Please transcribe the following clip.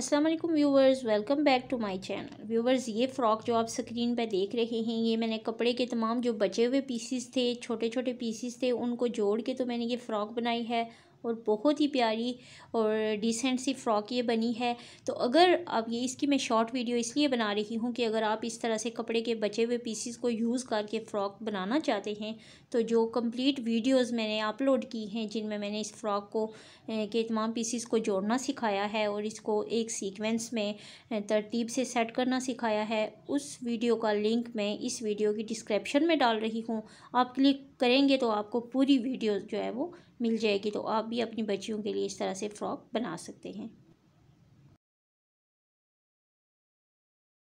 अस्सलाम वालेकुम viewers welcome back to my channel viewers ये फ़्रॉक जो आप स्क्रीन पर देख रहे हैं ये मैंने कपड़े के तमाम जो बचे हुए पीसीस थे छोटे छोटे पीसीस थे उनको जोड़ के तो मैंने ये फ़्रॉक बनाई है और बहुत ही प्यारी और डिसेंट सी फ़्रॉक ये बनी है तो अगर आप ये इसकी मैं शॉर्ट वीडियो इसलिए बना रही हूँ कि अगर आप इस तरह से कपड़े के बचे हुए पीसीस को यूज़ करके फ़्रॉक बनाना चाहते हैं तो जो कंप्लीट वीडियोस मैंने अपलोड की हैं जिनमें मैंने इस फ़्रॉक को के तमाम पीसीस को जोड़ना सिखाया है और इसको एक सीक्वेंस में तरतीब से सेट करना सिखाया है उस वीडियो का लिंक मैं इस वीडियो की डिस्क्रिप्शन में डाल रही हूँ आप क्लिक करेंगे तो आपको पूरी वीडियो जो है वो मिल जाएगी तो आप भी अपनी बच्चियों के लिए इस तरह से फ्रॉक बना सकते हैं